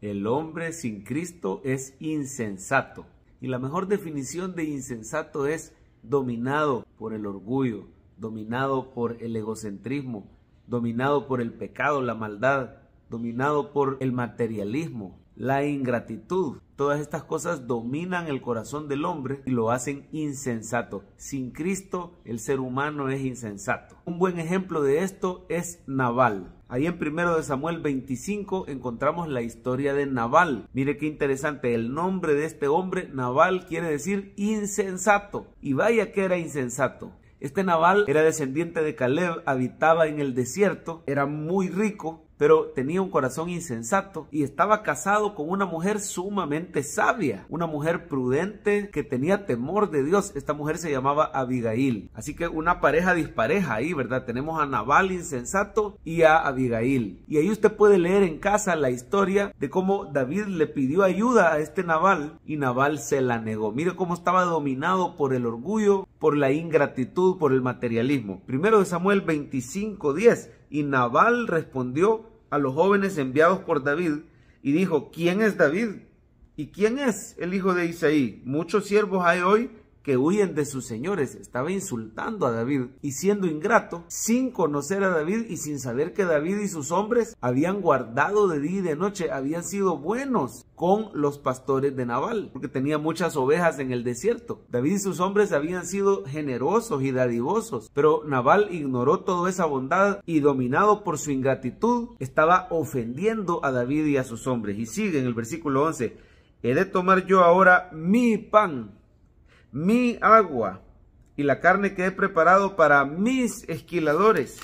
El hombre sin Cristo es insensato. Y la mejor definición de insensato es dominado por el orgullo, dominado por el egocentrismo, dominado por el pecado, la maldad, dominado por el materialismo, la ingratitud. Todas estas cosas dominan el corazón del hombre y lo hacen insensato. Sin Cristo el ser humano es insensato. Un buen ejemplo de esto es Naval. Ahí en 1 Samuel 25 encontramos la historia de Naval. Mire qué interesante, el nombre de este hombre, Naval, quiere decir insensato. Y vaya que era insensato. Este Naval era descendiente de Caleb, habitaba en el desierto, era muy rico, pero tenía un corazón insensato y estaba casado con una mujer sumamente sabia, una mujer prudente que tenía temor de Dios. Esta mujer se llamaba Abigail. Así que una pareja dispareja ahí, ¿verdad? Tenemos a Nabal insensato y a Abigail. Y ahí usted puede leer en casa la historia de cómo David le pidió ayuda a este Nabal y Nabal se la negó. Mire cómo estaba dominado por el orgullo, por la ingratitud, por el materialismo. Primero de Samuel 25:10 y Nabal respondió a los jóvenes enviados por David y dijo, ¿quién es David? ¿Y quién es el hijo de Isaí? Muchos siervos hay hoy que huyen de sus señores. Estaba insultando a David y siendo ingrato sin conocer a David y sin saber que David y sus hombres habían guardado de día y de noche, habían sido buenos con los pastores de Nabal, porque tenía muchas ovejas en el desierto. David y sus hombres habían sido generosos y dadivosos, pero Nabal ignoró toda esa bondad y dominado por su ingratitud estaba ofendiendo a David y a sus hombres. Y sigue en el versículo 11, he de tomar yo ahora mi pan mi agua y la carne que he preparado para mis esquiladores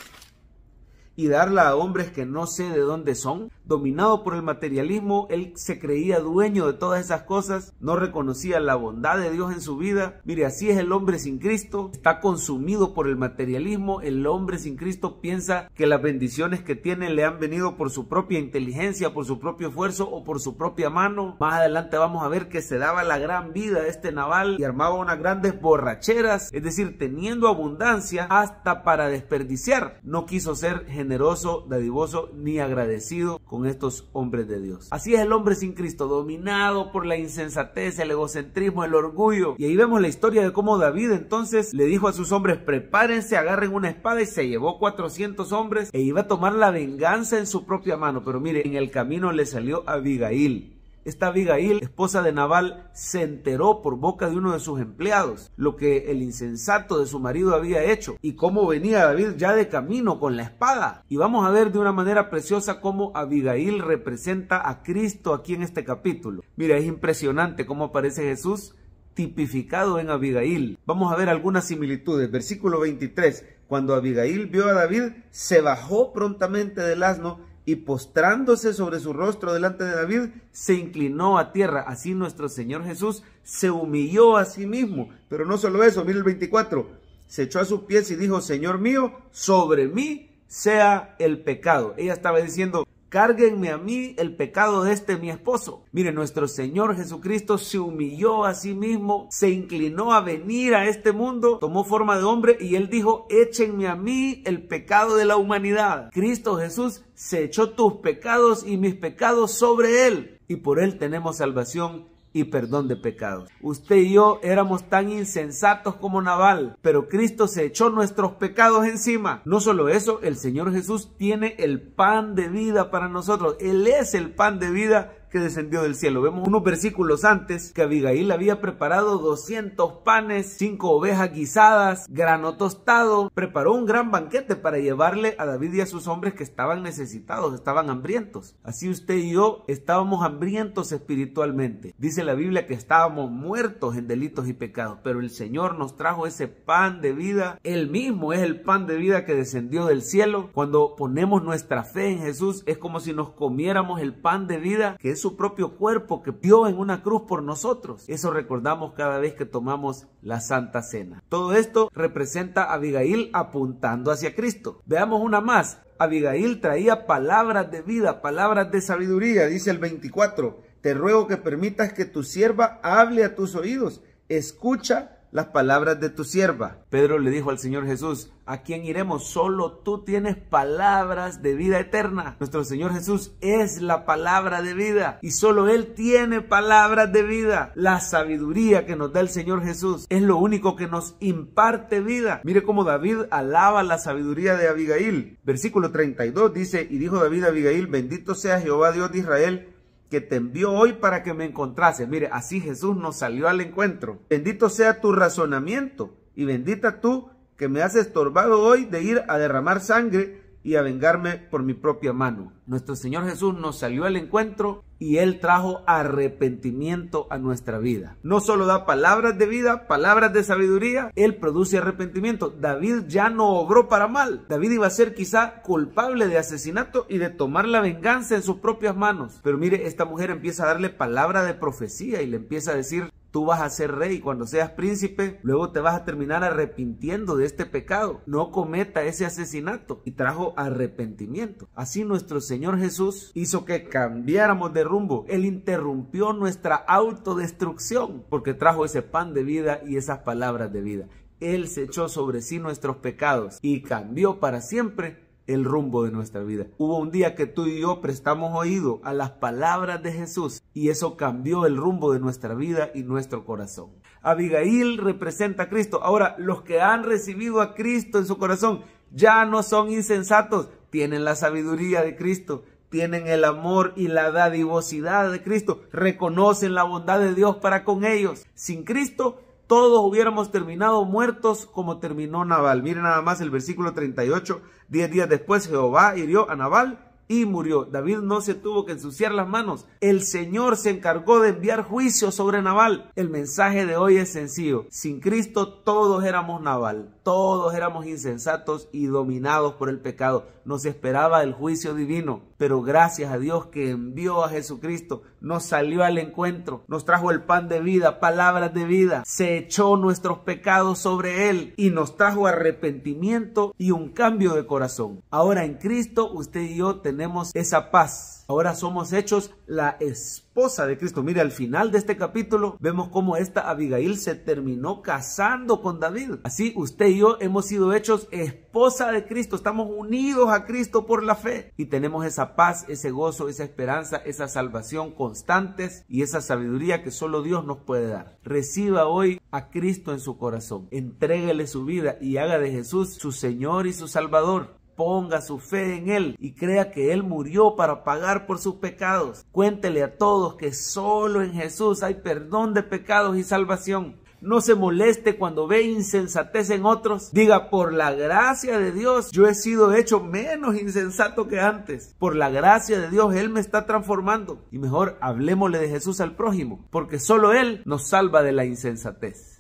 y darla a hombres que no sé de dónde son? dominado por el materialismo, él se creía dueño de todas esas cosas, no reconocía la bondad de Dios en su vida. Mire, así es el hombre sin Cristo, está consumido por el materialismo, el hombre sin Cristo piensa que las bendiciones que tiene le han venido por su propia inteligencia, por su propio esfuerzo o por su propia mano. Más adelante vamos a ver que se daba la gran vida A este naval y armaba unas grandes borracheras, es decir, teniendo abundancia hasta para desperdiciar. No quiso ser generoso, dadivoso ni agradecido con estos hombres de Dios. Así es el hombre sin Cristo, dominado por la insensatez, el egocentrismo, el orgullo. Y ahí vemos la historia de cómo David entonces le dijo a sus hombres, prepárense, agarren una espada y se llevó 400 hombres e iba a tomar la venganza en su propia mano. Pero mire, en el camino le salió Abigail esta Abigail, esposa de Nabal, se enteró por boca de uno de sus empleados lo que el insensato de su marido había hecho y cómo venía David ya de camino con la espada. Y vamos a ver de una manera preciosa cómo Abigail representa a Cristo aquí en este capítulo. Mira, es impresionante cómo aparece Jesús tipificado en Abigail. Vamos a ver algunas similitudes. Versículo 23. Cuando Abigail vio a David, se bajó prontamente del asno y postrándose sobre su rostro delante de David, se inclinó a tierra. Así nuestro Señor Jesús se humilló a sí mismo. Pero no solo eso, mire el 24. Se echó a sus pies y dijo, Señor mío, sobre mí sea el pecado. Ella estaba diciendo, cárguenme a mí el pecado de este mi esposo. Mire, nuestro Señor Jesucristo se humilló a sí mismo, se inclinó a venir a este mundo, tomó forma de hombre y él dijo, échenme a mí el pecado de la humanidad. Cristo Jesús se echó tus pecados y mis pecados sobre él y por él tenemos salvación y perdón de pecados. Usted y yo éramos tan insensatos como Naval, pero Cristo se echó nuestros pecados encima. No solo eso, el Señor Jesús tiene el pan de vida para nosotros. Él es el pan de vida descendió del cielo. Vemos unos versículos antes que Abigail había preparado 200 panes, 5 ovejas guisadas, grano tostado, preparó un gran banquete para llevarle a David y a sus hombres que estaban necesitados, estaban hambrientos. Así usted y yo estábamos hambrientos espiritualmente. Dice la Biblia que estábamos muertos en delitos y pecados, pero el Señor nos trajo ese pan de vida. Él mismo es el pan de vida que descendió del cielo. Cuando ponemos nuestra fe en Jesús es como si nos comiéramos el pan de vida que es su propio cuerpo que dio en una cruz por nosotros. Eso recordamos cada vez que tomamos la Santa Cena. Todo esto representa Abigail apuntando hacia Cristo. Veamos una más. Abigail traía palabras de vida, palabras de sabiduría, dice el 24. Te ruego que permitas que tu sierva hable a tus oídos. Escucha las palabras de tu sierva. Pedro le dijo al Señor Jesús, ¿a quién iremos? Solo tú tienes palabras de vida eterna. Nuestro Señor Jesús es la palabra de vida y solo Él tiene palabras de vida. La sabiduría que nos da el Señor Jesús es lo único que nos imparte vida. Mire cómo David alaba la sabiduría de Abigail. Versículo 32 dice, y dijo David a Abigail, bendito sea Jehová Dios de Israel que te envió hoy para que me encontrase. Mire, así Jesús nos salió al encuentro. Bendito sea tu razonamiento y bendita tú que me has estorbado hoy de ir a derramar sangre y a vengarme por mi propia mano. Nuestro Señor Jesús nos salió al encuentro y Él trajo arrepentimiento a nuestra vida. No solo da palabras de vida, palabras de sabiduría, Él produce arrepentimiento. David ya no obró para mal. David iba a ser quizá culpable de asesinato y de tomar la venganza en sus propias manos. Pero mire, esta mujer empieza a darle palabra de profecía y le empieza a decir, tú vas a ser rey. Cuando seas príncipe, luego te vas a terminar arrepintiendo de este pecado. No cometa ese asesinato. Y trajo arrepentimiento. Así nuestro Señor Señor Jesús hizo que cambiáramos de rumbo. Él interrumpió nuestra autodestrucción porque trajo ese pan de vida y esas palabras de vida. Él se echó sobre sí nuestros pecados y cambió para siempre el rumbo de nuestra vida. Hubo un día que tú y yo prestamos oído a las palabras de Jesús y eso cambió el rumbo de nuestra vida y nuestro corazón. Abigail representa a Cristo. Ahora, los que han recibido a Cristo en su corazón ya no son insensatos, tienen la sabiduría de Cristo, tienen el amor y la dadivosidad de Cristo, reconocen la bondad de Dios para con ellos. Sin Cristo, todos hubiéramos terminado muertos como terminó Naval. Miren nada más el versículo 38, diez días después Jehová hirió a Naval y murió. David no se tuvo que ensuciar las manos. El Señor se encargó de enviar juicio sobre Naval. El mensaje de hoy es sencillo. Sin Cristo todos éramos Naval, todos éramos insensatos y dominados por el pecado. Nos esperaba el juicio divino, pero gracias a Dios que envió a Jesucristo, nos salió al encuentro, nos trajo el pan de vida, palabras de vida, se echó nuestros pecados sobre él y nos trajo arrepentimiento y un cambio de corazón. Ahora en Cristo usted y yo tenemos tenemos esa paz. Ahora somos hechos la esposa de Cristo. Mire, al final de este capítulo vemos cómo esta Abigail se terminó casando con David. Así usted y yo hemos sido hechos esposa de Cristo. Estamos unidos a Cristo por la fe. Y tenemos esa paz, ese gozo, esa esperanza, esa salvación constantes y esa sabiduría que solo Dios nos puede dar. Reciba hoy a Cristo en su corazón. entréguele su vida y haga de Jesús su Señor y su Salvador. Ponga su fe en Él y crea que Él murió para pagar por sus pecados. Cuéntele a todos que solo en Jesús hay perdón de pecados y salvación. No se moleste cuando ve insensatez en otros. Diga, por la gracia de Dios, yo he sido hecho menos insensato que antes. Por la gracia de Dios, Él me está transformando. Y mejor hablemosle de Jesús al prójimo, porque solo Él nos salva de la insensatez.